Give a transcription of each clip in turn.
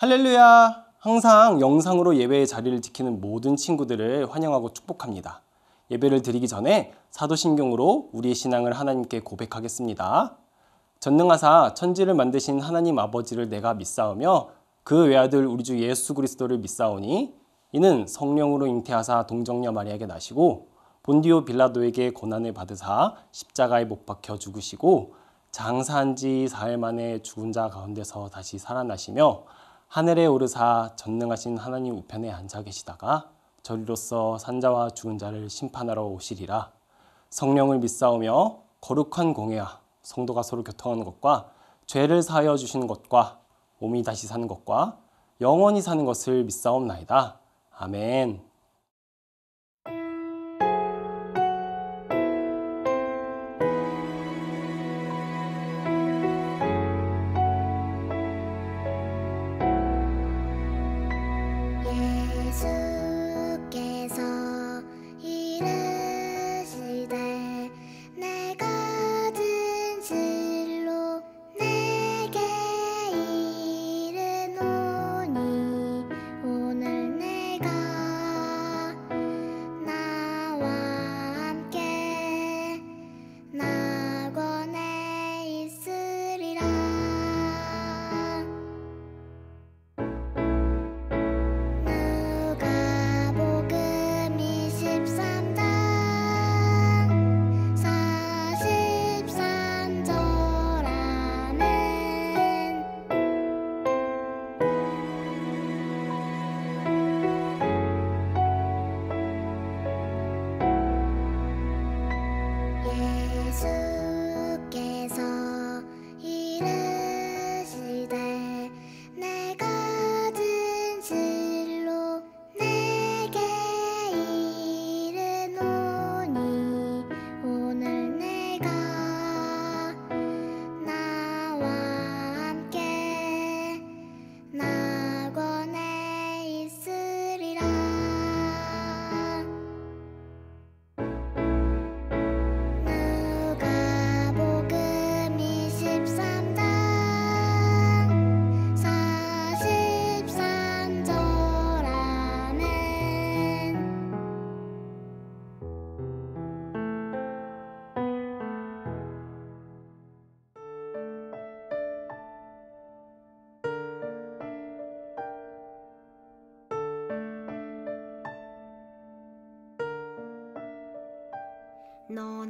할렐루야! 항상 영상으로 예배의 자리를 지키는 모든 친구들을 환영하고 축복합니다. 예배를 드리기 전에 사도신경으로 우리의 신앙을 하나님께 고백하겠습니다. 전능하사 천지를 만드신 하나님 아버지를 내가 믿사오며 그 외아들 우리 주 예수 그리스도를 믿사오니 이는 성령으로 잉태하사 동정녀 마리아에게 나시고 본디오 빌라도에게 고난을 받으사 십자가에 못 박혀 죽으시고 장사한 지 사흘 만에 죽은 자 가운데서 다시 살아나시며 하늘에 오르사 전능하신 하나님 우편에 앉아 계시다가 저리로서 산자와 죽은 자를 심판하러 오시리라. 성령을 믿사오며 거룩한 공예와 성도가 서로 교통하는 것과 죄를 사하여 주시 것과 몸이 다시 사는 것과 영원히 사는 것을 믿사옵나이다. 아멘.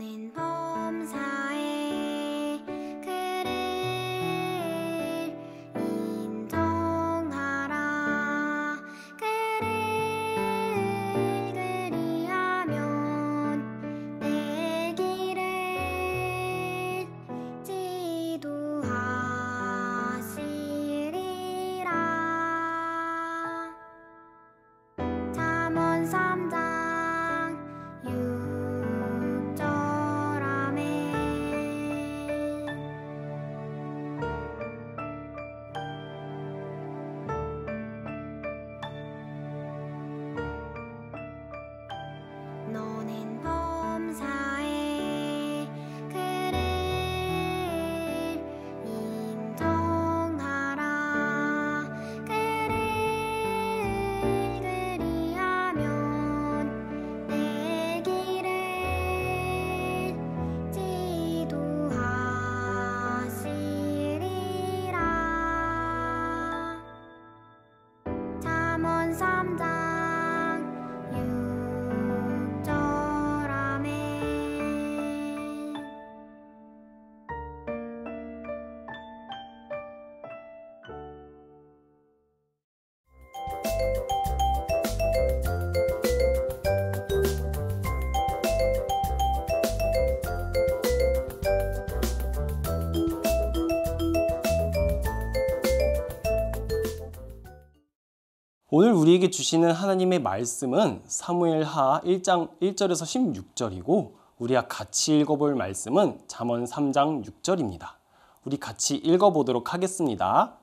morning. Oh. 오늘 우리에게 주시는 하나님의 말씀은 사무엘하 1장 1절에서 16절이고 우리와 같이 읽어볼 말씀은 잠언 3장 6절입니다. 우리 같이 읽어보도록 하겠습니다.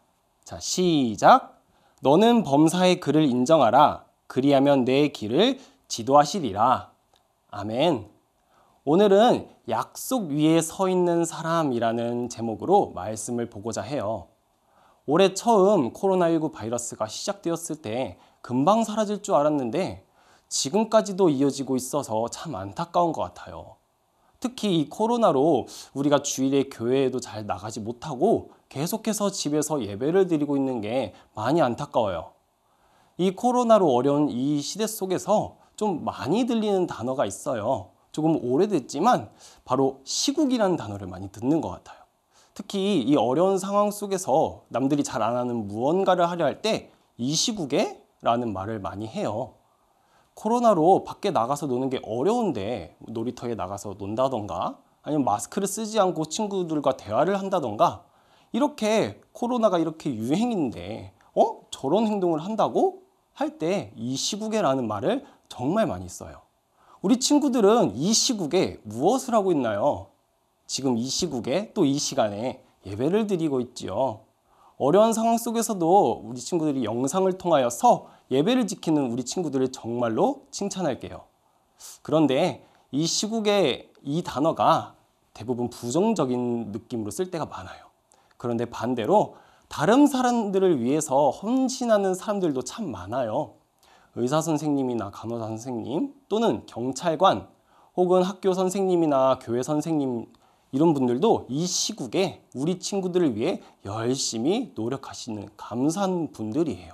자, 시작. 너는 범사의 그를 인정하라. 그리하면 내 길을 지도하시리라. 아멘. 오늘은 약속 위에 서 있는 사람이라는 제목으로 말씀을 보고자 해요. 올해 처음 코로나19 바이러스가 시작되었을 때 금방 사라질 줄 알았는데 지금까지도 이어지고 있어서 참 안타까운 것 같아요. 특히 이 코로나로 우리가 주일에 교회에도 잘 나가지 못하고 계속해서 집에서 예배를 드리고 있는 게 많이 안타까워요. 이 코로나로 어려운 이 시대 속에서 좀 많이 들리는 단어가 있어요. 조금 오래됐지만 바로 시국이라는 단어를 많이 듣는 것 같아요. 특히 이 어려운 상황 속에서 남들이 잘 안 하는 무언가를 하려 할 때 이 시국에 라는 말을 많이 해요. 코로나로 밖에 나가서 노는 게 어려운데 놀이터에 나가서 논다던가 아니면 마스크를 쓰지 않고 친구들과 대화를 한다던가 이렇게 코로나가 이렇게 유행인데 어? 저런 행동을 한다고? 할 때 이 시국에 라는 말을 정말 많이 써요. 우리 친구들은 이 시국에 무엇을 하고 있나요? 지금 이 시국에 또 이 시간에 예배를 드리고 있지요. 어려운 상황 속에서도 우리 친구들이 영상을 통하여서 예배를 지키는 우리 친구들을 정말로 칭찬할게요. 그런데 이 시국에 이 단어가 대부분 부정적인 느낌으로 쓸 때가 많아요. 그런데 반대로 다른 사람들을 위해서 헌신하는 사람들도 참 많아요. 의사 선생님이나 간호사 선생님 또는 경찰관 혹은 학교 선생님이나 교회 선생님 이런 분들도 이 시국에 우리 친구들을 위해 열심히 노력하시는 감사한 분들이에요.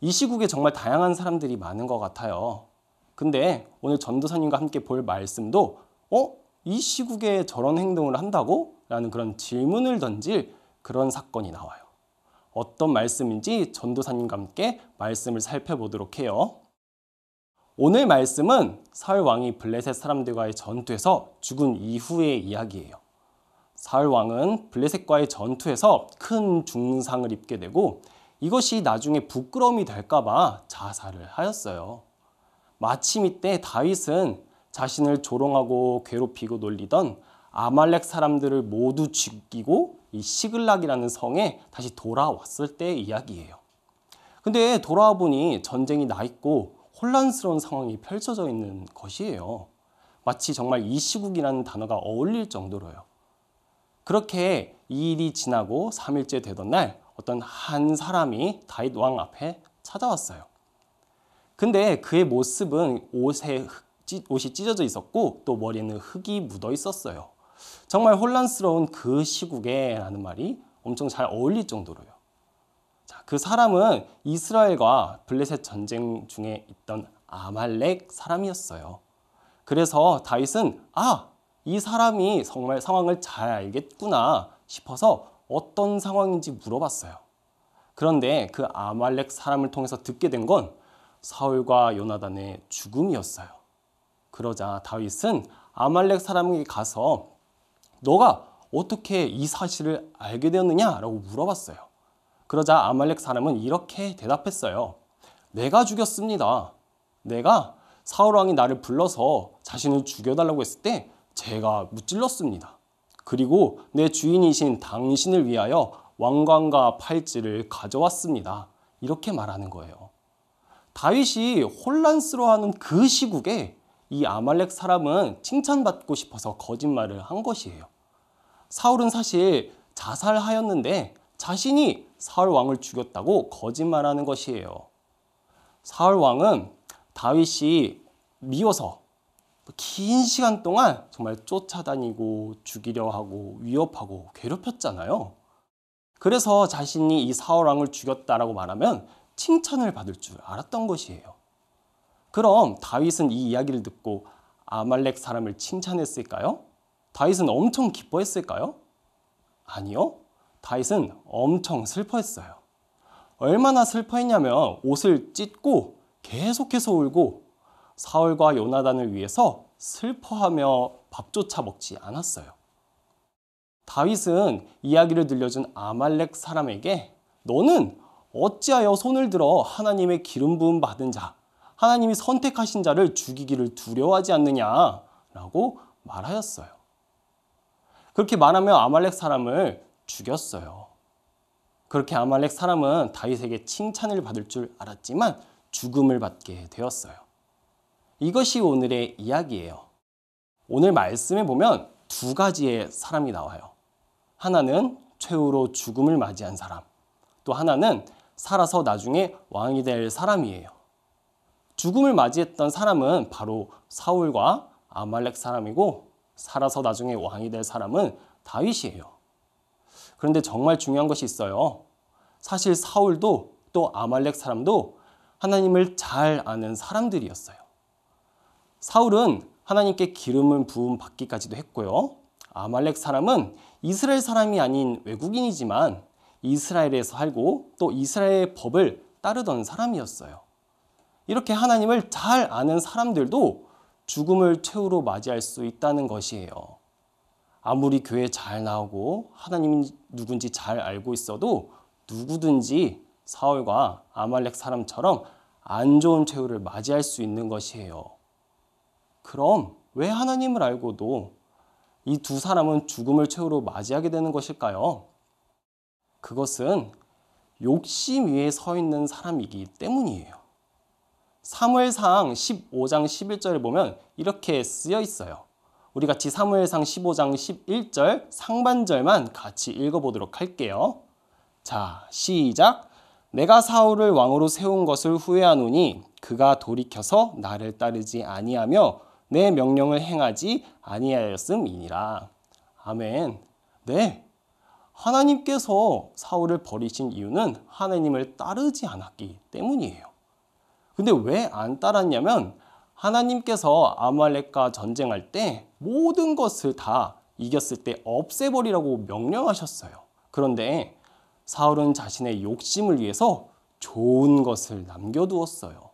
이 시국에 정말 다양한 사람들이 많은 것 같아요. 근데 오늘 전도사님과 함께 볼 말씀도 어? 이 시국에 저런 행동을 한다고? 라는 그런 질문을 던질 그런 사건이 나와요. 어떤 말씀인지 전도사님과 함께 말씀을 살펴보도록 해요. 오늘 말씀은 사울 왕이 블레셋 사람들과의 전투에서 죽은 이후의 이야기예요. 사울 왕은 블레셋과의 전투에서 큰 중상을 입게 되고 이것이 나중에 부끄러움이 될까봐 자살을 하였어요. 마침 이때 다윗은 자신을 조롱하고 괴롭히고 놀리던 아말렉 사람들을 모두 죽이고 이 시글락이라는 성에 다시 돌아왔을 때의 이야기예요. 근데 돌아와 보니 전쟁이 나 있고 혼란스러운 상황이 펼쳐져 있는 것이에요. 마치 정말 이 시국이라는 단어가 어울릴 정도로요. 그렇게 이 일이 지나고 3일째 되던 날 어떤 한 사람이 다윗 왕 앞에 찾아왔어요. 근데 그의 모습은 옷에 옷이 찢어져 있었고 또 머리에는 흙이 묻어 있었어요. 정말 혼란스러운 그 시국에 라는 말이 엄청 잘 어울릴 정도로요. 그 사람은 이스라엘과 블레셋 전쟁 중에 있던 아말렉 사람이었어요. 그래서 다윗은 아, 이 사람이 정말 상황을 잘 알겠구나 싶어서 어떤 상황인지 물어봤어요. 그런데 그 아말렉 사람을 통해서 듣게 된 건 사울과 요나단의 죽음이었어요. 그러자 다윗은 아말렉 사람에게 가서 너가 어떻게 이 사실을 알게 되었느냐라고 물어봤어요. 그러자 아말렉 사람은 이렇게 대답했어요. 내가 죽였습니다. 내가 사울 왕이 나를 불러서 자신을 죽여달라고 했을 때 제가 무찔렀습니다. 그리고 내 주인이신 당신을 위하여 왕관과 팔찌를 가져왔습니다. 이렇게 말하는 거예요. 다윗이 혼란스러워하는 그 시국에 이 아말렉 사람은 칭찬받고 싶어서 거짓말을 한 것이에요. 사울은 사실 자살하였는데 자신이 사울 왕을 죽였다고 거짓말하는 것이에요. 사울 왕은 다윗이 미워서 긴 시간 동안 정말 쫓아다니고 죽이려 하고 위협하고 괴롭혔잖아요. 그래서 자신이 이 사울 왕을 죽였다라고 말하면 칭찬을 받을 줄 알았던 것이에요. 그럼 다윗은 이 이야기를 듣고 아말렉 사람을 칭찬했을까요? 다윗은 엄청 기뻐했을까요? 아니요. 다윗은 엄청 슬퍼했어요. 얼마나 슬퍼했냐면 옷을 찢고 계속해서 울고 사울과 요나단을 위해서 슬퍼하며 밥조차 먹지 않았어요. 다윗은 이야기를 들려준 아말렉 사람에게 너는 어찌하여 손을 들어 하나님의 기름 부음 받은 자, 하나님이 선택하신 자를 죽이기를 두려워하지 않느냐라고 말하였어요. 그렇게 말하며 아말렉 사람을 죽였어요. 그렇게 아말렉 사람은 다윗에게 칭찬을 받을 줄 알았지만 죽음을 받게 되었어요. 이것이 오늘의 이야기예요. 오늘 말씀에 보면 두 가지의 사람이 나와요. 하나는 최후로 죽음을 맞이한 사람, 또 하나는 살아서 나중에 왕이 될 사람이에요. 죽음을 맞이했던 사람은 바로 사울과 아말렉 사람이고 살아서 나중에 왕이 될 사람은 다윗이에요. 그런데 정말 중요한 것이 있어요. 사실 사울도 또 아말렉 사람도 하나님을 잘 아는 사람들이었어요. 사울은 하나님께 기름을 부음 받기까지도 했고요. 아말렉 사람은 이스라엘 사람이 아닌 외국인이지만 이스라엘에서 살고 또 이스라엘의 법을 따르던 사람이었어요. 이렇게 하나님을 잘 아는 사람들도 죽음을 최후로 맞이할 수 있다는 것이에요. 아무리 교회 잘 나오고 하나님 누군지 잘 알고 있어도 누구든지 사울과 아말렉 사람처럼 안 좋은 최후를 맞이할 수 있는 것이에요. 그럼 왜 하나님을 알고도 이 두 사람은 죽음을 최후로 맞이하게 되는 것일까요? 그것은 욕심 위에 서 있는 사람이기 때문이에요. 사무엘상 15장 11절에 보면 이렇게 쓰여 있어요. 우리 같이 사무엘상 15장 11절 상반절만 같이 읽어보도록 할게요. 자, 시작. 내가 사울을 왕으로 세운 것을 후회하노니 그가 돌이켜서 나를 따르지 아니하며 내 명령을 행하지 아니하였음이니라. 아멘. 네. 하나님께서 사울을 버리신 이유는 하나님을 따르지 않았기 때문이에요. 근데 왜 안 따랐냐면 하나님께서 아말렉과 전쟁할 때 모든 것을 다 이겼을 때 없애버리라고 명령하셨어요. 그런데 사울은 자신의 욕심을 위해서 좋은 것을 남겨두었어요.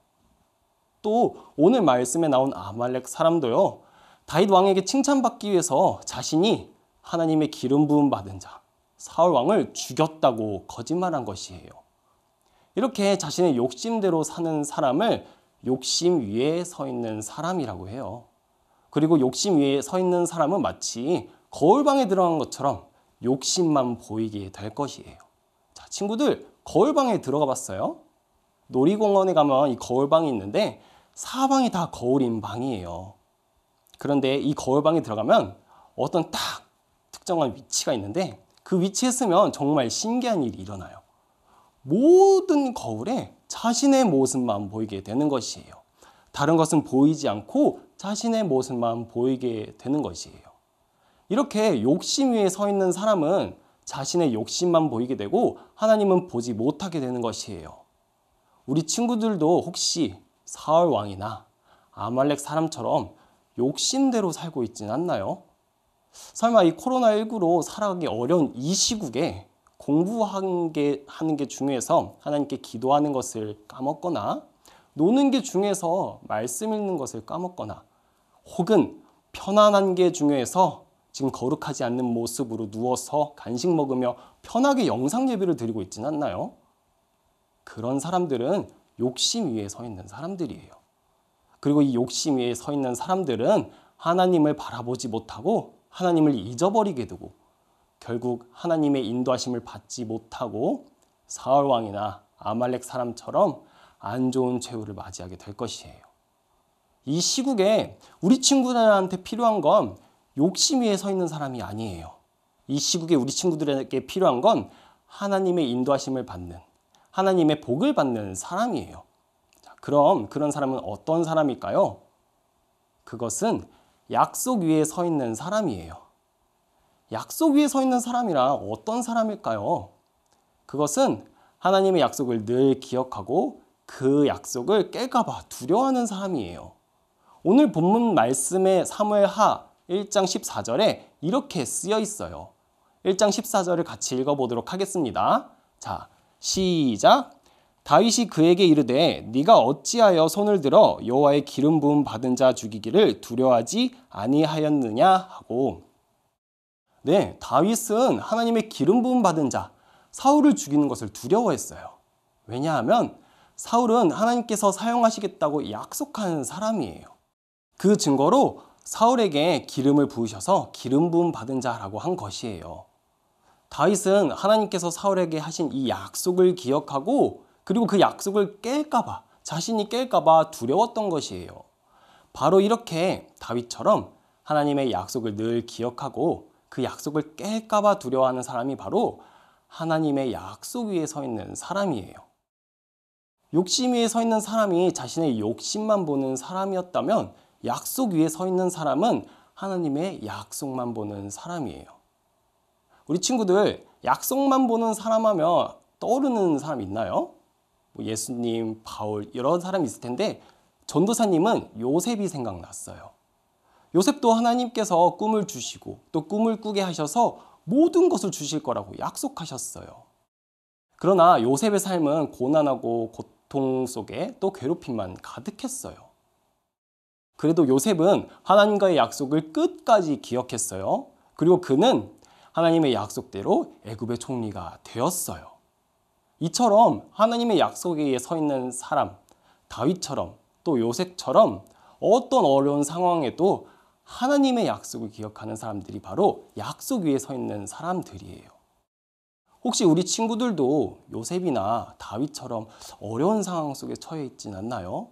또 오늘 말씀에 나온 아말렉 사람도요. 다윗 왕에게 칭찬받기 위해서 자신이 하나님의 기름 부음 받은 자 사울 왕을 죽였다고 거짓말한 것이에요. 이렇게 자신의 욕심대로 사는 사람을 욕심 위에 서 있는 사람이라고 해요. 그리고 욕심 위에 서 있는 사람은 마치 거울방에 들어간 것처럼 욕심만 보이게 될 것이에요. 자, 친구들 거울방에 들어가 봤어요? 놀이공원에 가면 이 거울방이 있는데 사방이 다 거울인 방이에요. 그런데 이 거울방에 들어가면 어떤 딱 특정한 위치가 있는데 그 위치에 쓰면 정말 신기한 일이 일어나요. 모든 거울에 자신의 모습만 보이게 되는 것이에요. 다른 것은 보이지 않고 자신의 모습만 보이게 되는 것이에요. 이렇게 욕심 위에 서 있는 사람은 자신의 욕심만 보이게 되고 하나님은 보지 못하게 되는 것이에요. 우리 친구들도 혹시 사울 왕이나 아말렉 사람처럼 욕심대로 살고 있진 않나요? 설마 이 코로나19로 살아가기 어려운 이 시국에 공부하는 게, 하는 게 중요해서 하나님께 기도하는 것을 까먹거나 노는 게 중에서 말씀 읽는 것을 까먹거나 혹은 편안한 게 중요해서 지금 거룩하지 않는 모습으로 누워서 간식 먹으며 편하게 영상 예배를 드리고 있진 않나요? 그런 사람들은 욕심 위에 서 있는 사람들이에요. 그리고 이 욕심 위에 서 있는 사람들은 하나님을 바라보지 못하고 하나님을 잊어버리게 되고 결국 하나님의 인도하심을 받지 못하고 사울 왕이나 아말렉 사람처럼 안 좋은 최후를 맞이하게 될 것이에요. 이 시국에 우리 친구들한테 필요한 건 욕심 위에 서 있는 사람이 아니에요. 이 시국에 우리 친구들에게 필요한 건 하나님의 인도하심을 받는, 하나님의 복을 받는 사람이에요. 그럼 그런 사람은 어떤 사람일까요? 그것은 약속 위에 서 있는 사람이에요. 약속 위에 서 있는 사람이라 어떤 사람일까요? 그것은 하나님의 약속을 늘 기억하고 그 약속을 깨까봐 두려워하는 사람이에요. 오늘 본문 말씀의 사무엘 하 1장 14절에 이렇게 쓰여 있어요. 1장 14절을 같이 읽어보도록 하겠습니다. 자, 시작. 다윗이 그에게 이르되 네가 어찌하여 손을 들어 여호와의 기름 부음 받은 자 죽이기를 두려워하지 아니하였느냐 하고 네, 다윗은 하나님의 기름 부음 받은 자 사울을 죽이는 것을 두려워했어요. 왜냐하면 사울은 하나님께서 사용하시겠다고 약속한 사람이에요. 그 증거로 사울에게 기름을 부으셔서 기름 부음 받은 자라고 한 것이에요. 다윗은 하나님께서 사울에게 하신 이 약속을 기억하고 그리고 그 약속을 깰까봐 자신이 깰까봐 두려웠던 것이에요. 바로 이렇게 다윗처럼 하나님의 약속을 늘 기억하고 그 약속을 깰까봐 두려워하는 사람이 바로 하나님의 약속 위에 서 있는 사람이에요. 욕심 위에 서 있는 사람이 자신의 욕심만 보는 사람이었다면 약속 위에 서 있는 사람은 하나님의 약속만 보는 사람이에요. 우리 친구들 약속만 보는 사람 하면 떠오르는 사람 있나요? 뭐 예수님, 바울 이런 사람 이 있을 텐데 전도사님은 요셉이 생각났어요. 요셉도 하나님께서 꿈을 주시고 또 꿈을 꾸게 하셔서 모든 것을 주실 거라고 약속하셨어요. 그러나 요셉의 삶은 고난하고 고통 고통 속에 또 괴롭힘만 가득했어요. 그래도 요셉은 하나님과의 약속을 끝까지 기억했어요. 그리고 그는 하나님의 약속대로 애굽의 총리가 되었어요. 이처럼 하나님의 약속에 서 있는 사람, 다윗처럼 또 요셉처럼 어떤 어려운 상황에도 하나님의 약속을 기억하는 사람들이 바로 약속 위에 서 있는 사람들이에요. 혹시 우리 친구들도 요셉이나 다윗처럼 어려운 상황 속에 처해 있진 않나요?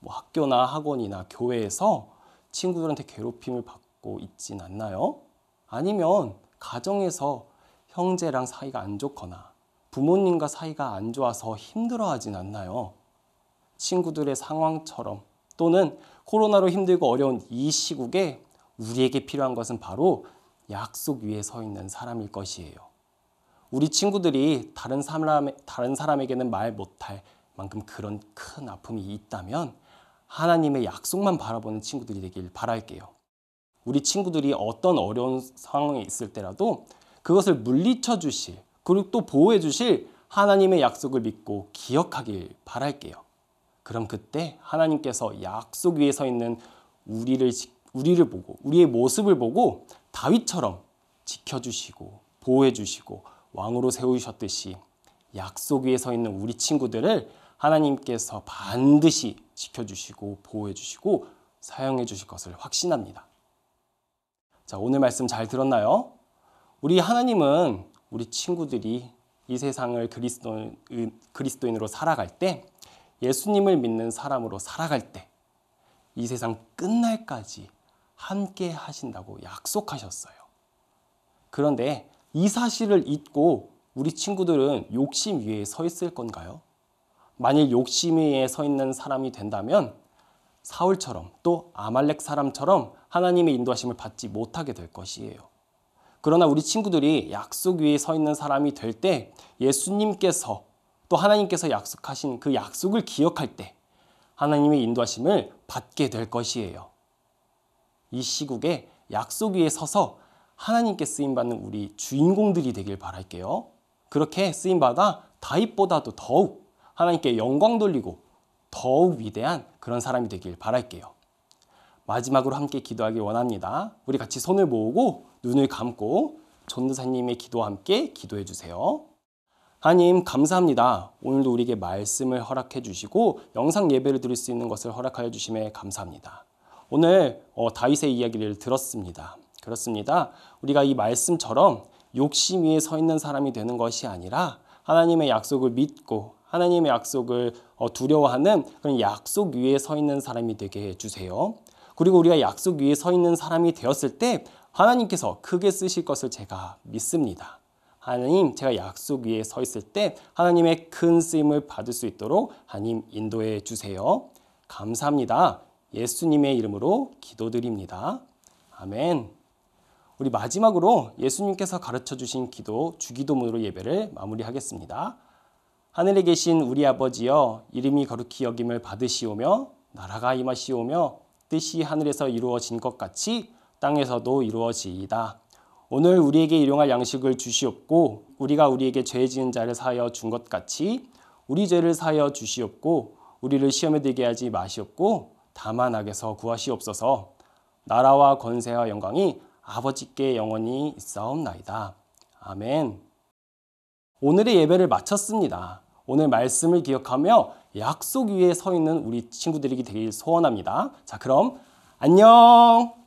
뭐 학교나 학원이나 교회에서 친구들한테 괴롭힘을 받고 있진 않나요? 아니면 가정에서 형제랑 사이가 안 좋거나 부모님과 사이가 안 좋아서 힘들어하진 않나요? 친구들의 상황처럼 또는 코로나로 힘들고 어려운 이 시국에 우리에게 필요한 것은 바로 약속 위에 서 있는 사람일 것이에요. 우리 친구들이 다른 사람 다른 사람에게는 말 못할 만큼 그런 큰 아픔이 있다면 하나님의 약속만 바라보는 친구들이 되길 바랄게요. 우리 친구들이 어떤 어려운 상황에 있을 때라도 그것을 물리쳐 주실 그리고 또 보호해 주실 하나님의 약속을 믿고 기억하길 바랄게요. 그럼 그때 하나님께서 약속 위에 서 있는 우리를 우리를 보고 우리의 모습을 보고 다윗처럼 지켜 주시고 보호해 주시고 왕으로 세우셨듯이 약속 위에 서 있는 우리 친구들을 하나님께서 반드시 지켜주시고 보호해주시고 사용해주실 것을 확신합니다. 자, 오늘 말씀 잘 들었나요? 우리 하나님은 우리 친구들이 이 세상을 그리스도인, 그리스도인으로 살아갈 때 예수님을 믿는 사람으로 살아갈 때 이 세상 끝날까지 함께 하신다고 약속하셨어요. 그런데 이 사실을 잊고 우리 친구들은 욕심 위에 서 있을 건가요? 만일 욕심 위에 서 있는 사람이 된다면 사울처럼 또 아말렉 사람처럼 하나님의 인도하심을 받지 못하게 될 것이에요. 그러나 우리 친구들이 약속 위에 서 있는 사람이 될 때 예수님께서 또 하나님께서 약속하신 그 약속을 기억할 때 하나님의 인도하심을 받게 될 것이에요. 이 시국에 약속 위에 서서 하나님께 쓰임받는 우리 주인공들이 되길 바랄게요. 그렇게 쓰임받아 다윗보다도 더욱 하나님께 영광 돌리고 더욱 위대한 그런 사람이 되길 바랄게요. 마지막으로 함께 기도하길 원합니다. 우리 같이 손을 모으고 눈을 감고 전도사님의 기도와 함께 기도해 주세요. 하나님 감사합니다. 오늘도 우리에게 말씀을 허락해 주시고 영상 예배를 드릴 수 있는 것을 허락하여 주심에 감사합니다. 오늘 어, 다윗의 이야기를 들었습니다. 그렇습니다. 우리가 이 말씀처럼 욕심 위에 서 있는 사람이 되는 것이 아니라 하나님의 약속을 믿고 하나님의 약속을 어, 두려워하는 그런 약속 위에 서 있는 사람이 되게 해주세요. 그리고 우리가 약속 위에 서 있는 사람이 되었을 때 하나님께서 크게 쓰실 것을 제가 믿습니다. 하나님, 제가 약속 위에 서 있을 때 하나님의 큰 쓰임을 받을 수 있도록 하나님 인도해 주세요. 감사합니다. 예수님의 이름으로 기도드립니다. 아멘. 우리 마지막으로 예수님께서 가르쳐 주신 기도 주기도문으로 예배를 마무리하겠습니다. 하늘에 계신 우리 아버지여 이름이 거룩히 여김을 받으시오며 나라가 임하시오며 뜻이 하늘에서 이루어진 것 같이 땅에서도 이루어지이다. 오늘 우리에게 일용할 양식을 주시옵고 우리가 우리에게 죄 지은 자를 사하여 준 것 같이 우리 죄를 사하여 주시옵고 우리를 시험에 들게 하지 마시옵고 다만 악에서 구하시옵소서 나라와 권세와 영광이 아버지께 영원히 있사옵나이다. 아멘. 오늘의 예배를 마쳤습니다. 오늘 말씀을 기억하며 약속 위에 서 있는 우리 친구들이 되길 소원합니다. 자, 그럼 안녕!